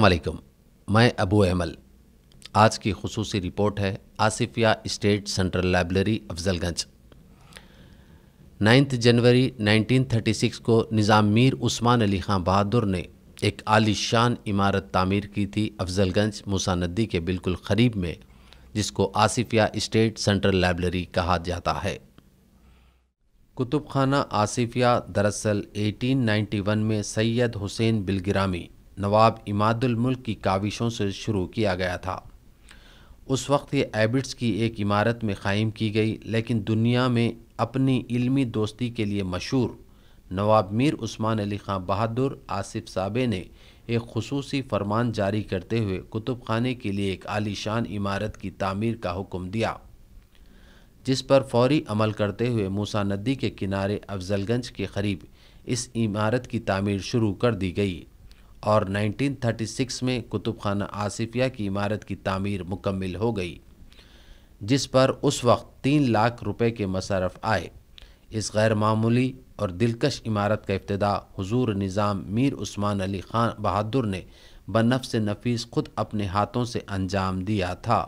वालेकुम मैं अबू अहमल आज की खसूस रिपोर्ट है Asafia state central library Afzalgunj 9 जनवरी 1936 को निज़ाम मीर उस्मान अली खां बहादुर ने एक आलीशान इमारत तामीर की थी अफजलगंज मूसा नदी के बिल्कुल करीब में जिसको आसिफिया स्टेट सेंट्रल लाइब्रेरी कहा जाता है कुतुब खाना आसिफिया दरअसल 1891 में सैयद हुसैन बिलगिरामी नवाब इमादुल मुल्क की काविशों से शुरू किया गया था उस वक्त ये एबिट्स की एक इमारत में क़ायम की गई लेकिन दुनिया में अपनी इल्मी दोस्ती के लिए मशहूर नवाब मीर उस्मान अली खां बहादुर आसिफ साबे ने एक खसूसी फरमान जारी करते हुए कुतुब खाने के लिए एक आलीशान इमारत की तामीर का हुक्म दिया जिस पर फौरी अमल करते हुए मूसा नदी के किनारे अफजलगंज के करीब इस इमारत की तामीर शुरू कर दी गई और 1936 में कुतुब खाना आसिफिया की इमारत की तामीर मुकम्मल हो गई जिस पर उस वक्त तीन लाख रुपए के मसरफ आए इस गैर मामूली और दिलकश इमारत का इब्तः हजूर निज़ाम मीर उस्मान अली खान बहादुर ने बनफ नफीस खुद अपने हाथों से अंजाम दिया था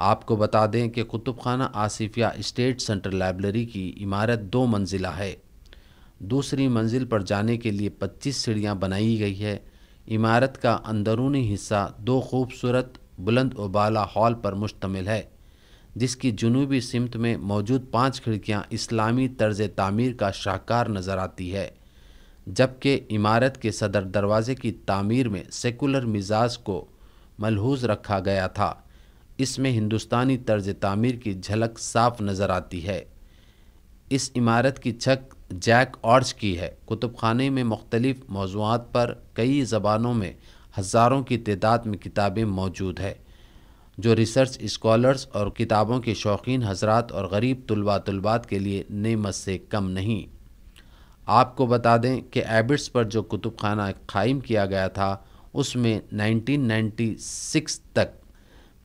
आपको बता दें कि कुतुब खाना आसिफिया इस्टेट सेंट्रल लाइब्रेरी की इमारत दो मंजिला है दूसरी मंजिल पर जाने के लिए 25 सीढ़ियां बनाई गई है इमारत का अंदरूनी हिस्सा दो खूबसूरत बुलंद उबाला हॉल पर मुश्तमिल है जिसकी जनूबी सिमत में मौजूद पांच खिड़कियां इस्लामी तर्ज तामीर का शाहकार नज़र आती है जबकि इमारत के सदर दरवाज़े की तामीर में सेकुलर मिजाज को मलहूज रखा गया था इसमें हिंदुस्तानी तर्ज तामीर की झलक साफ नज़र आती है इस इमारत की छक जैक ऑर्च की है कुतुब खाने में मुख्तलिफ़ मौजूद पर कई ज़बानों में हज़ारों की तदाद में किताबें मौजूद है जो रिसर्च इस्कॉलर्स और किताबों के शौकीन हजरात और गरीब तलबा तलबात के लिए नमत से कम नहीं आपको बता दें कि एबिट्स पर जो कुतुब खाना कायम किया गया था उसमें 1996 तक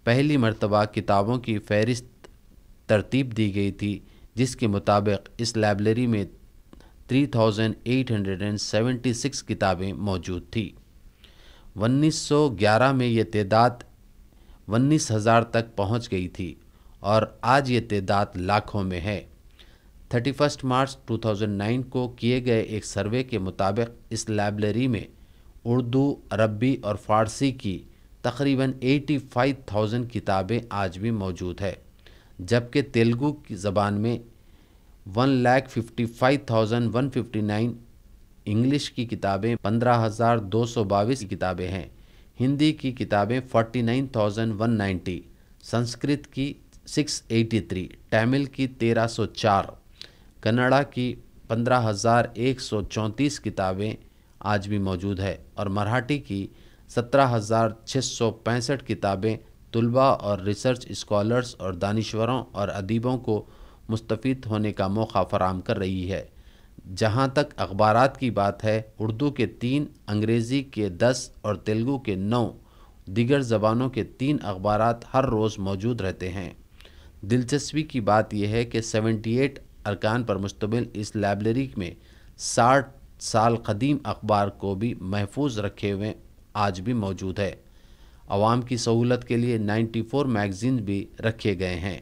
पहली मरतबा किताबों की फहरिस्त तरतीब दी गई थी जिसके मुताबिक इस लाइब्रेरी में 3,876 किताबें मौजूद थी 1911 में ये उन्नीस 19,000 तक पहुंच गई थी और आज ये तदाद लाखों में है 31 मार्च 2009 को किए गए एक सर्वे के मुताबिक इस लाइब्रेरी में उर्दू अरबी और फ़ारसी की तकरीबन 85,000 किताबें आज भी मौजूद है जबकि तेलुगु की ज़बान में one lakh fifty five thousand one fifty nine English की किताबें पंद्रह हज़ार दो सौ बाईस किताबें हैं हिंदी की किताबें forty nine thousand one ninety Sanskrit की सिक्स एटी थ्री तमिल की तेरह सौ चार कन्नड़ा की पंद्रह हज़ार एक सौ चौंतीस किताबें आज भी मौजूद है और मराठी की सत्रह हज़ार छः सौ पैंसठ किताबें तलबा और रिसर्च स्कॉलर्स और दानश्वरों और अदीबों को मुस्तफ़ होने का मौका फराम कर रही है जहाँ तक अखबार की बात है उर्दू के तीन अंग्रेज़ी के दस और तेलुगू के नौ दिगर ज़बानों के तीन अखबार हर रोज़ मौजूद रहते हैं दिलचस्पी की बात यह है कि 78 अरकान पर मुश्तमिल इस लाइब्रेरी में 60 साल कदीम अखबार को भी महफूज रखे हुए आज भी मौजूद है आवाम की सहूलत के लिए 94 मैगज़ीन भी रखे गए हैं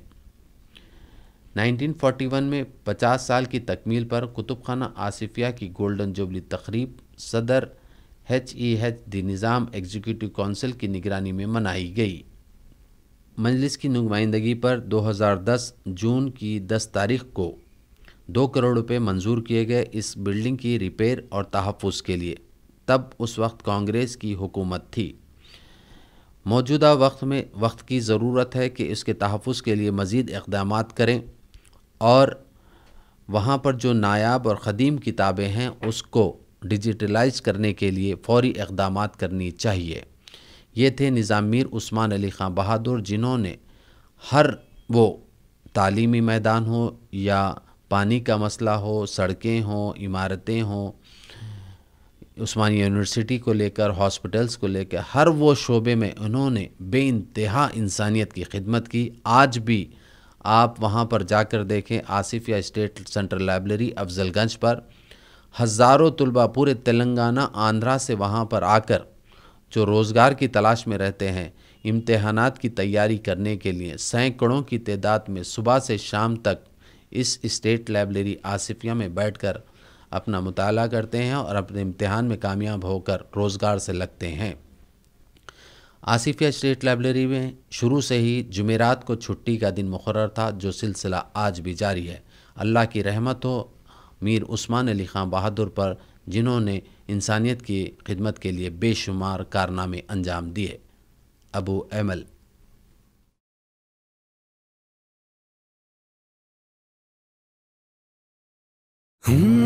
1941 में 50 साल की तकमील पर कुतुब खाना आसिफिया की गोल्डन जुबली तकरीब सदर H E H the Nizam executive council की निगरानी में मनाई गई मजलिस की नुमाइंदगी पर 2010 जून की 10 तारीख को दो करोड़ रुपए मंजूर किए गए इस बिल्डिंग की रिपेयर और तहफ़ के लिए तब उस वक्त कांग्रेस की हुकूमत थी मौजूदा वक्त में वक्त की ज़रूरत है कि इसके तहफ़ के लिए मज़ीद इकदाम करें और वहाँ पर जो नायाब और ख़दीम किताबें हैं उसको डिजिटलाइज करने के लिए फौरी इकदाम करनी चाहिए ये थे निज़ामिर उस्मान अली ख़ान बहादुर जिन्होंने हर वो तालीमी मैदान हो या पानी का मसला हो सड़कें हों इमारतें हों उस्मानी यूनिवर्सिटी को लेकर हॉस्पिटल्स को लेकर हर वो शोबे में उन्होंने बे इंतहा इंसानियत की खिदमत की आज भी आप वहाँ पर जाकर देखें Asafia state central library Afzalgunj पर हज़ारों तलबा पूरे तेलंगाना आंध्रा से वहाँ पर आकर जो रोज़गार की तलाश में रहते हैं इम्तहान की तैयारी करने के लिए सैकड़ों की तादाद में सुबह से शाम तक इस स्टेट लाइब्रेरी आसिफिया में बैठकर अपना मुताल करते हैं और अपने इम्तहान में कामयाब होकर रोज़गार से लगते हैं आसिफिया स्टेट लाइब्रेरी में शुरू से ही जुमेरात को छुट्टी का दिन मुकर था जो सिलसिला आज भी जारी है अल्लाह की रहमत हो मीर उस्मान अली खां बहादुर पर जिन्होंने इंसानियत की खिदमत के लिए बेशुमार कारनामे अंजाम दिए अबू एमल Hmm.